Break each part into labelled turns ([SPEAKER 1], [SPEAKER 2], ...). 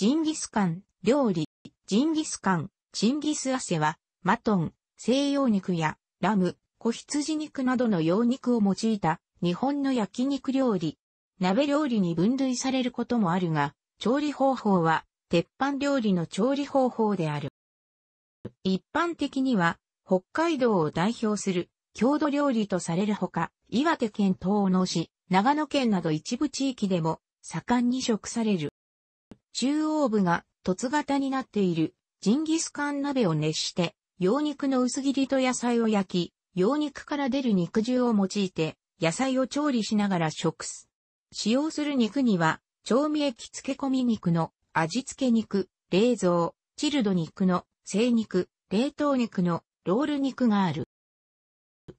[SPEAKER 1] ジンギスカン、料理、ジンギスカン、チンギス汗は、マトン、西洋肉や、ラム、子羊肉などの洋肉を用いた、日本の焼肉料理。鍋料理に分類されることもあるが、調理方法は、鉄板料理の調理方法である。一般的には、北海道を代表する、郷土料理とされるほか、岩手県東野市、長野県など一部地域でも、盛んに食される。中央部が凸型になっているジンギスカン鍋を熱して、羊肉の薄切りと野菜を焼き、羊肉から出る肉汁を用いて、野菜を調理しながら食す。使用する肉には、調味液漬け込み肉の味付け肉、冷蔵、チルド肉の生肉、冷凍肉のロール肉がある。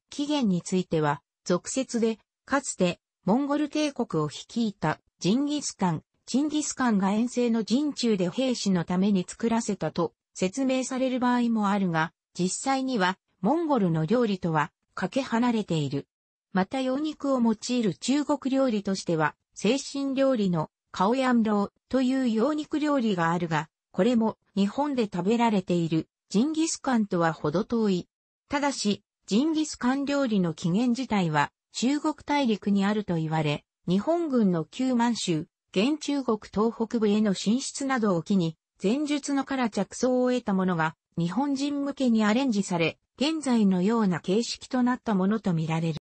[SPEAKER 1] 起源については、俗説で、かつて、モンゴル帝国を率いたジンギスカン、チンギスカンが遠征の陣中で兵士のために作らせたと説明される場合もあるが、実際にはモンゴルの料理とはかけ離れている。また羊肉を用いる中国料理としては、精神料理のカオヤンローという羊肉料理があるが、これも日本で食べられているジンギスカンとはほど遠い。ただし、ジンギスカン料理の起源自体は中国大陸にあると言われ、日本軍の旧満州、現中国東北部への進出などを機に、前述のから着想を得たものが、日本人向けにアレンジされ、現在のような形式となったものとみられる。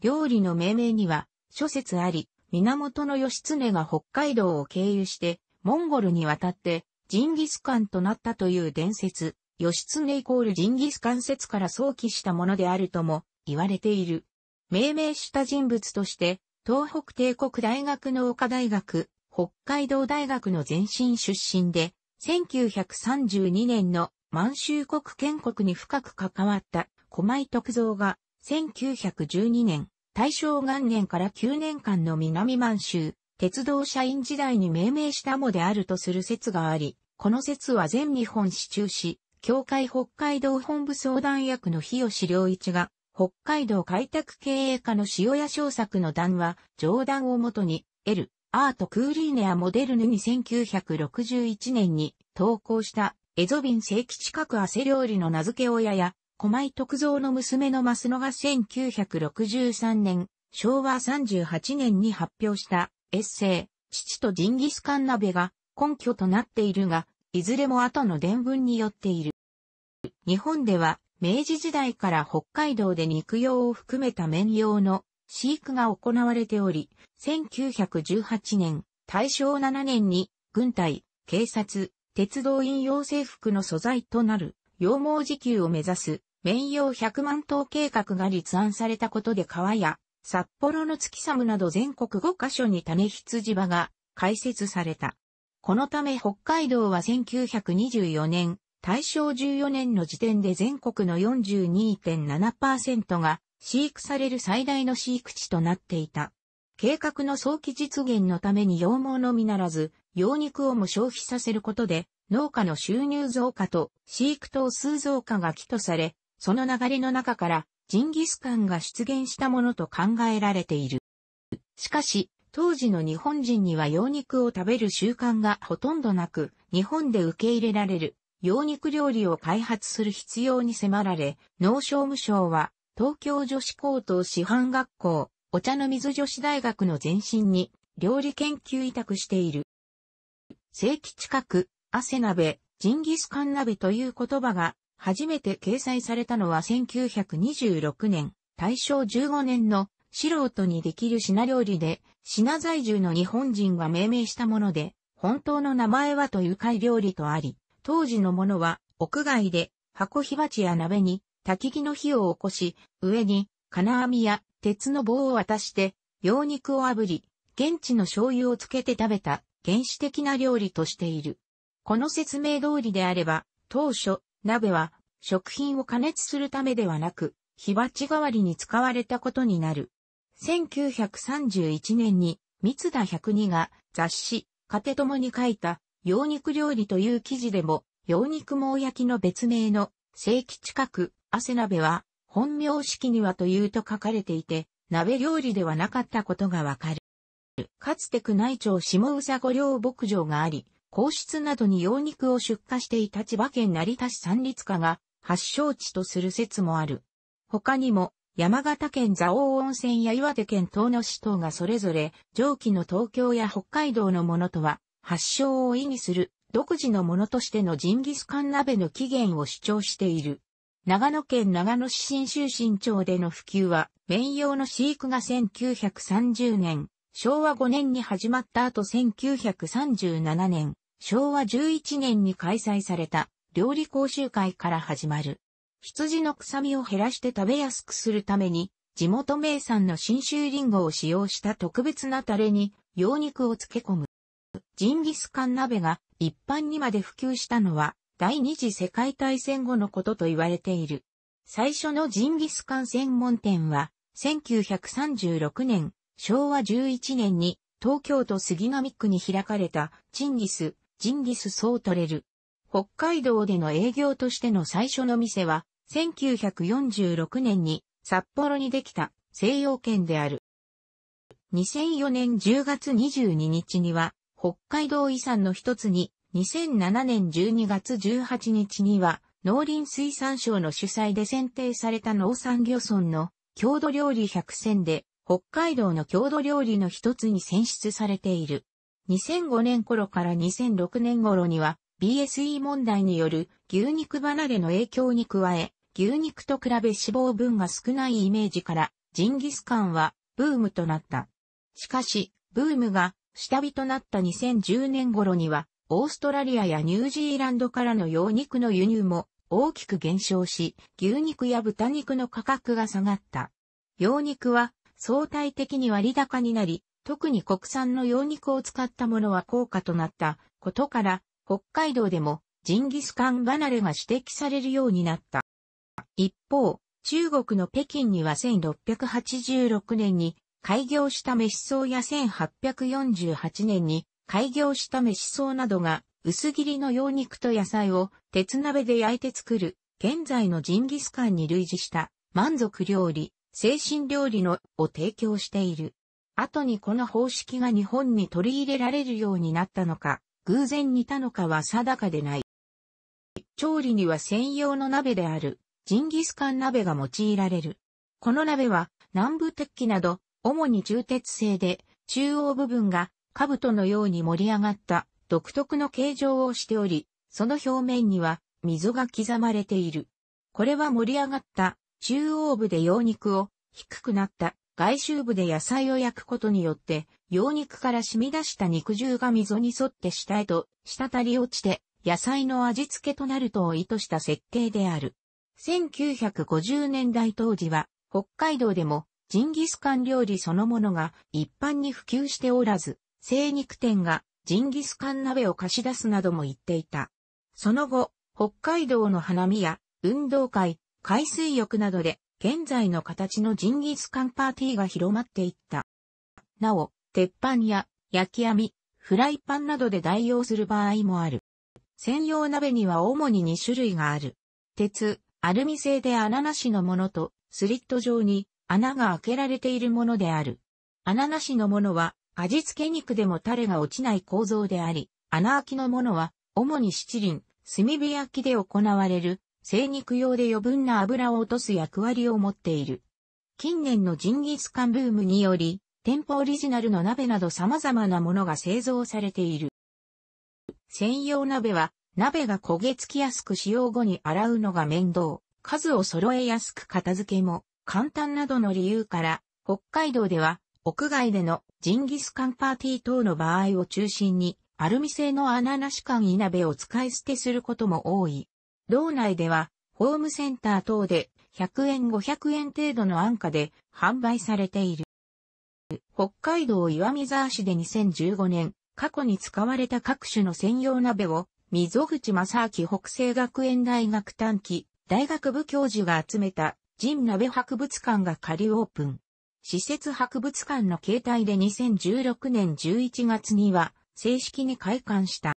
[SPEAKER 1] 料理の命名には、諸説あり、源義経が北海道を経由して、モンゴルに渡って、ジンギスカンとなったという伝説、義経イコールジンギスカン説から想起したものであるとも言われている。命名した人物として、東北帝国大学農科大学、北海道大学の前身出身で、1932年の満州国建国に深く関わった小井徳造が、1912年、大正元年から9年間の南満州、鉄道社員時代に命名したもであるとする説があり、この説は全日本市中市、協会北海道本部相談役の日吉良一が、北海道開拓経営家の塩谷小作の談話、冗談をもとに、L、アート・クーリーネア・モデルヌに1961年に投稿したエゾビン世紀近く汗料理の名付け親や、狛井徳造の娘のマスノが1963年、昭和38年に発表したエッセイ、父とジンギスカン鍋が根拠となっているが、いずれも後の伝聞によっている。日本では明治時代から北海道で肉用を含めた綿用の飼育が行われており、1918年、大正7年に軍隊、警察、鉄道員用制服の素材となる羊毛自給を目指す綿用100万頭計画が立案されたことで川や札幌の月寒など全国5カ所に種羊場が開設された。このため北海道は1924年、大正14年の時点で全国の42.7%が飼育される最大の飼育地となっていた。計画の早期実現のために羊毛のみならず、羊肉をも消費させることで、農家の収入増加と飼育頭数増加が起とされ、その流れの中からジンギスカンが出現したものと考えられている。しかし、当時の日本人には羊肉を食べる習慣がほとんどなく、日本で受け入れられる羊肉料理を開発する必要に迫られ、農商務省は、東京女子高等師範学校、お茶の水女子大学の前身に、料理研究委託している。正規近く、汗鍋、ジンギスカン鍋という言葉が、初めて掲載されたのは1926年、大正15年の素人にできる品料理で、品在住の日本人が命名したもので、本当の名前はという海料理とあり、当時のものは、屋外で、箱火鉢や鍋に、焚き木の火を起こし、上に、金網や鉄の棒を渡して、羊肉を炙り、現地の醤油をつけて食べた原始的な料理としている。この説明通りであれば、当初、鍋は食品を加熱するためではなく、火鉢代わりに使われたことになる。1931年に、三田百二が雑誌、家庭ともに書いた羊肉料理という記事でも、羊肉網焼きの別名の、正規近く、汗鍋は、本名式にはというと書かれていて、鍋料理ではなかったことがわかる。かつて宮内庁下宇佐御陵牧場があり、皇室などに羊肉を出荷していた千葉県成田市三立家が発祥地とする説もある。他にも、山形県蔵王温泉や岩手県東野市等がそれぞれ、上記の東京や北海道のものとは発祥を意味する独自のものとしてのジンギスカン鍋の起源を主張している。長野県長野市新州新町での普及は、綿用の飼育が1930年、昭和5年に始まった後1937年、昭和11年に開催された料理講習会から始まる。羊の臭みを減らして食べやすくするために、地元名産の新州リンゴを使用した特別なタレに、羊肉を漬け込む。ジンギスカン鍋が一般にまで普及したのは第二次世界大戦後のことと言われている。最初のジンギスカン専門店は1936年昭和11年に東京都杉並区に開かれたチンギス、ジンギスソートレル。北海道での営業としての最初の店は1946年に札幌にできた西洋圏である。2004年10月22日には北海道遺産の一つに、2007年12月18日には、農林水産省の主催で選定された農産漁村の郷土料理100選で、北海道の郷土料理の一つに選出されている。2005年頃から2006年頃には、BSE 問題による牛肉離れの影響に加え、牛肉と比べ脂肪分が少ないイメージから、ジンギスカンはブームとなった。しかし、ブームが下火となった2010年頃には、オーストラリアやニュージーランドからの羊肉の輸入も大きく減少し、牛肉や豚肉の価格が下がった。羊肉は相対的に割高になり、特に国産の羊肉を使ったものは高価となったことから、北海道でもジンギスカン離れが指摘されるようになった。一方、中国の北京には1686年に開業した飯草や1848年に開業した飯草などが薄切りの洋肉と野菜を鉄鍋で焼いて作る現在のジンギスカンに類似した満足料理、精神料理のを提供している。後にこの方式が日本に取り入れられるようになったのか、偶然似たのかは定かでない。調理には専用の鍋である、ジンギスカン鍋が用いられる。この鍋は南部鉄器など主に鋳鉄製で、中央部分が兜のように盛り上がった独特の形状をしており、その表面には溝が刻まれている。これは盛り上がった中央部で羊肉を低くなった外周部で野菜を焼くことによって羊肉から染み出した肉汁が溝に沿って下へと滴り落ちて野菜の味付けとなるとを意図した設計である。1950年代当時は北海道でもジンギスカン料理そのものが一般に普及しておらず、精肉店がジンギスカン鍋を貸し出すなども言っていた。その後、北海道の花見や運動会、海水浴などで現在の形のジンギスカンパーティーが広まっていった。なお、鉄板や焼き網、フライパンなどで代用する場合もある。専用鍋には主に2種類がある。鉄、アルミ製で穴なしのものと、スリット状に穴が開けられているものである。穴なしのものは、味付け肉でもタレが落ちない構造であり、穴開きのものは、主に七輪、炭火焼きで行われる、精肉用で余分な油を落とす役割を持っている。近年のジンギスカンブームにより、店舗オリジナルの鍋など様々なものが製造されている。専用鍋は、鍋が焦げ付きやすく使用後に洗うのが面倒、数を揃えやすく片付けも簡単などの理由から、北海道では屋外でのジンギスカンパーティー等の場合を中心に、アルミ製の穴なし缶稲鍋を使い捨てすることも多い。道内では、ホームセンター等で100円500円程度の安価で販売されている。北海道岩見沢市で2015年、過去に使われた各種の専用鍋を、溝口正明北西学園大学短期大学部教授が集めた神鍋博物館が仮オープン。施設博物館の形態で2016年11月には正式に開館した。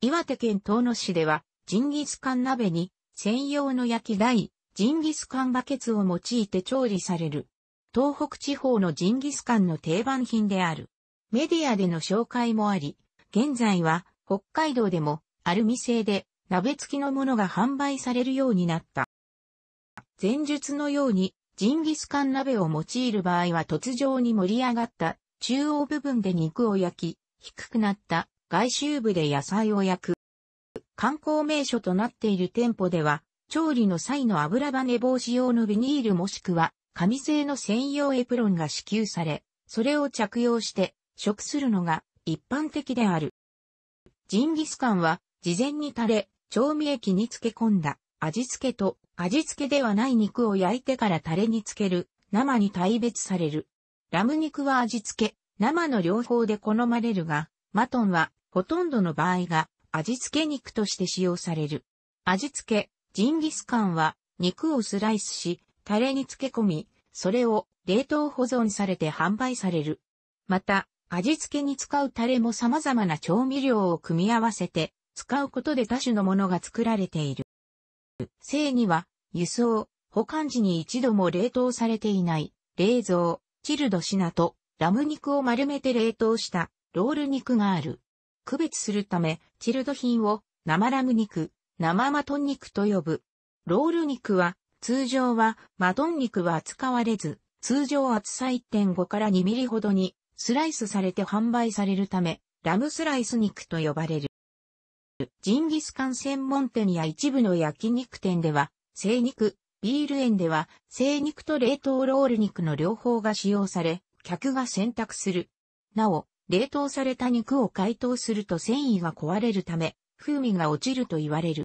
[SPEAKER 1] 岩手県東野市ではジンギスカン鍋に専用の焼き台、ジンギスカンバケツを用いて調理される。東北地方のジンギスカンの定番品である。メディアでの紹介もあり、現在は北海道でもアルミ製で鍋付きのものが販売されるようになった。前述のように、ジンギスカン鍋を用いる場合は突如に盛り上がった中央部分で肉を焼き、低くなった外周部で野菜を焼く。観光名所となっている店舗では、調理の際の油バネ防止用のビニールもしくは、紙製の専用エプロンが支給され、それを着用して食するのが一般的である。ジンギスカンは事前にタレ、調味液に漬け込んだ味付けと味付けではない肉を焼いてからタレにつける、生に大別される。ラム肉は味付け、生の両方で好まれるが、マトンはほとんどの場合が味付け肉として使用される。味付け、ジンギスカンは肉をスライスし、タレに漬け込み、それを冷凍保存されて販売される。また、味付けに使うタレも様々な調味料を組み合わせて、使うことで多種のものが作られている。生には、輸送、保管時に一度も冷凍されていない、冷蔵、チルドシナと、ラム肉を丸めて冷凍した、ロール肉がある。区別するため、チルド品を、生ラム肉、生マトン肉と呼ぶ。ロール肉は、通常は、マトン肉は扱われず、通常厚さ1.5から2ミリほどに、スライスされて販売されるため、ラムスライス肉と呼ばれる。ジンギスカン専門店や一部の焼肉店では、生肉、ビール園では、生肉と冷凍ロール肉の両方が使用され、客が選択する。なお、冷凍された肉を解凍すると繊維が壊れるため、風味が落ちると言われる。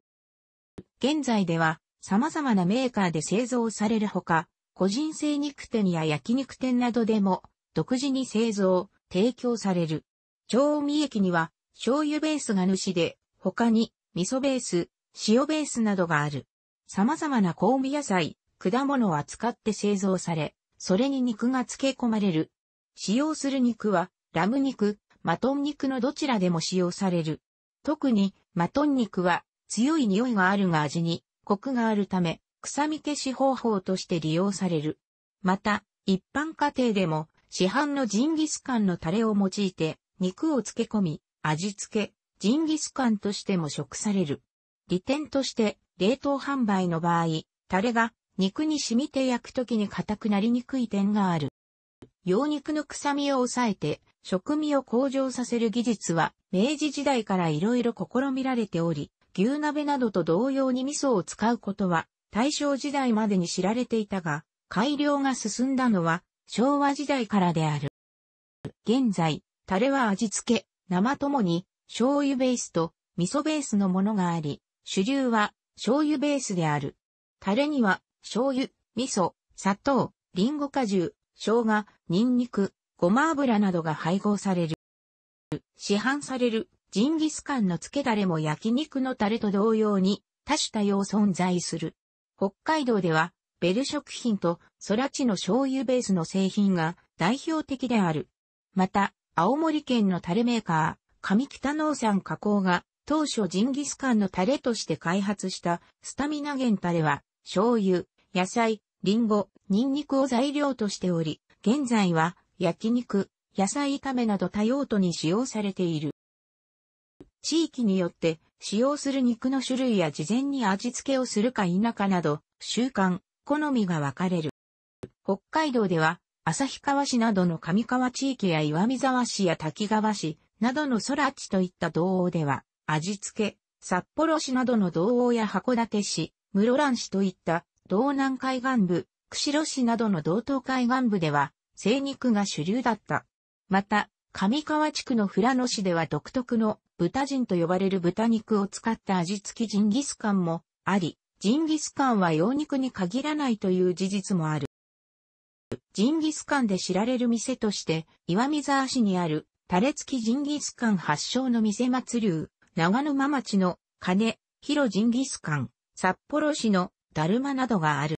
[SPEAKER 1] 現在では、様々なメーカーで製造されるほか、個人生肉店や焼肉店などでも、独自に製造、提供される。調味液には、醤油ベースが主で、他に、味噌ベース、塩ベースなどがある。様々な香味野菜、果物を扱って製造され、それに肉が漬け込まれる。使用する肉は、ラム肉、マトン肉のどちらでも使用される。特に、マトン肉は、強い匂いがあるが味に、コクがあるため、臭み消し方法として利用される。また、一般家庭でも、市販のジンギスカンのタレを用いて、肉を漬け込み、味付け、ジンギスカンとしても食される。利点として、冷凍販売の場合、タレが肉に染みて焼くときに硬くなりにくい点がある。羊肉の臭みを抑えて、食味を向上させる技術は、明治時代から色々試みられており、牛鍋などと同様に味噌を使うことは、大正時代までに知られていたが、改良が進んだのは、昭和時代からである。現在、タレは味付け、生ともに、醤油ベースと味噌ベースのものがあり、主流は醤油ベースである。タレには醤油、味噌、砂糖、リンゴ果汁、生姜、ニンニク、ごま油などが配合される。市販されるジンギスカンの漬けダレも焼肉のタレと同様に多種多様存在する。北海道ではベル食品とソラチの醤油ベースの製品が代表的である。また、青森県のタレメーカー、上北農産加工が当初ジンギスカンのタレとして開発したスタミナ源タレは醤油、野菜、リンゴ、ニンニクを材料としており、現在は焼肉、野菜炒めなど多用途に使用されている。地域によって使用する肉の種類や事前に味付けをするか否かなど、習慣、好みが分かれる。北海道では、旭川市などの上川地域や岩見沢市や滝川市、などの空地といった道央では、味付け、札幌市などの道央や函館市、室蘭市といった道南海岸部、釧路市などの道東海岸部では、生肉が主流だった。また、上川地区の富良野市では独特の豚人と呼ばれる豚肉を使った味付きジンギスカンもあり、ジンギスカンは羊肉に限らないという事実もある。ジンギスカンで知られる店として、岩見沢市にあるタレ付きジンギスカン発祥の店松流、長沼町の金、広ジンギスカン、札幌市のダルマなどがある。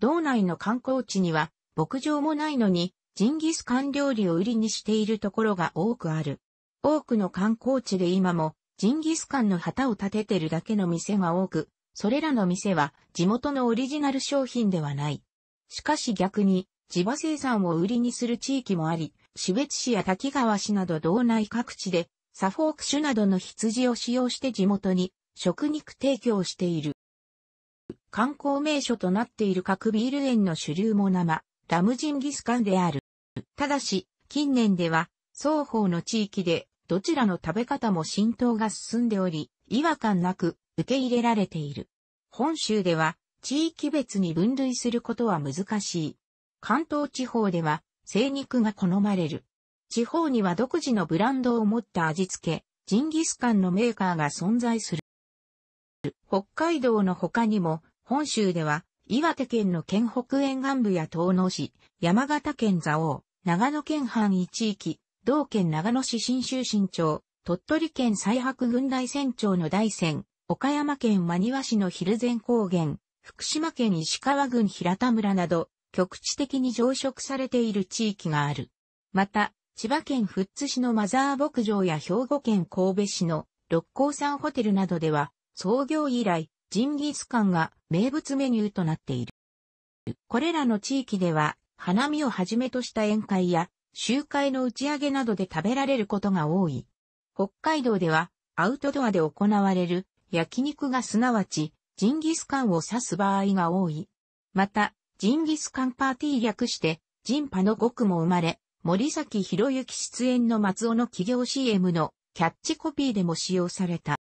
[SPEAKER 1] 道内の観光地には牧場もないのにジンギスカン料理を売りにしているところが多くある。多くの観光地で今もジンギスカンの旗を立ててるだけの店が多く、それらの店は地元のオリジナル商品ではない。しかし逆に地場生産を売りにする地域もあり、市別市や滝川市など道内各地で、サフォーク種などの羊を使用して地元に食肉提供している。観光名所となっている各ビール園の主流も生、ラムジンギスカンである。ただし、近年では、双方の地域で、どちらの食べ方も浸透が進んでおり、違和感なく受け入れられている。本州では、地域別に分類することは難しい。関東地方では、精肉が好まれる。地方には独自のブランドを持った味付け、ジンギスカンのメーカーが存在する。北海道の他にも、本州では、岩手県の県北沿岸部や東野市、山形県蔵王、長野県範囲地域、同県長野市新州新町、鳥取県最白郡大山町の大山、岡山県真庭市の蒜山高原、福島県石川郡平田村など、局地的に増殖されている地域がある。また、千葉県富津市のマザー牧場や兵庫県神戸市の六甲山ホテルなどでは、創業以来、ジンギスカンが名物メニューとなっている。これらの地域では、花見をはじめとした宴会や、集会の打ち上げなどで食べられることが多い。北海道では、アウトドアで行われる焼肉がすなわち、ジンギスカンを指す場合が多い。また、ジンギスカンパーティー略して、ジンパの極も生まれ、森崎博之出演の松尾の企業 CM のキャッチコピーでも使用された。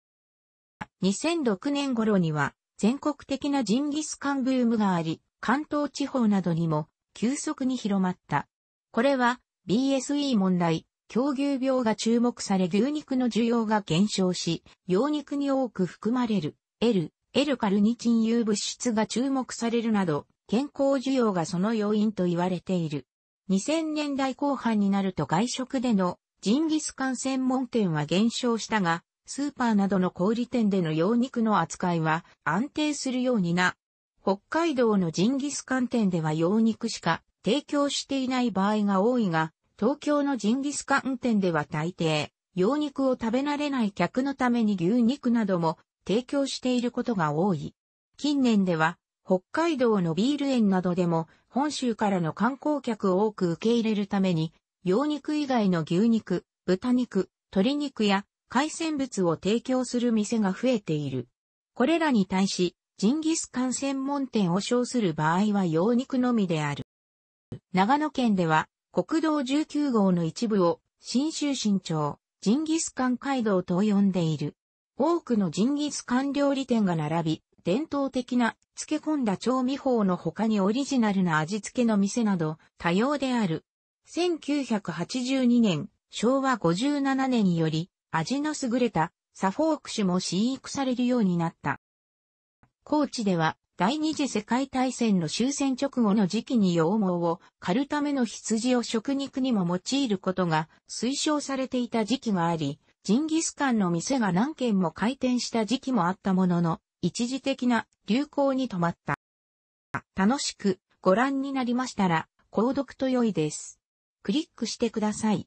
[SPEAKER 1] 2006年頃には全国的なジンギスカンブームがあり、関東地方などにも急速に広まった。これは BSE 問題、狂牛病が注目され牛肉の需要が減少し、羊肉に多く含まれる L、L カルニチン有物質が注目されるなど、健康需要がその要因と言われている。2000年代後半になると外食でのジンギスカン専門店は減少したが、スーパーなどの小売店での羊肉の扱いは安定するようにな。北海道のジンギスカン店では羊肉しか提供していない場合が多いが、東京のジンギスカン店では大抵、羊肉を食べ慣れない客のために牛肉なども提供していることが多い。近年では北海道のビール園などでも本州からの観光客を多く受け入れるために、羊肉以外の牛肉、豚肉、鶏肉や海鮮物を提供する店が増えている。これらに対し、ジンギスカン専門店を称する場合は羊肉のみである。長野県では国道19号の一部を新州新町、ジンギスカン街道と呼んでいる。多くのジンギスカン料理店が並び、伝統的な漬け込んだ調味法の他にオリジナルな味付けの店など多様である。1982年、昭和57年により味の優れたサフォーク種も飼育されるようになった。高知では第二次世界大戦の終戦直後の時期に羊毛を狩るための羊を食肉にも用いることが推奨されていた時期があり、ジンギスカンの店が何軒も開店した時期もあったものの、一時的な流行に止まった。楽しくご覧になりましたら、購読と良いです。クリックしてください。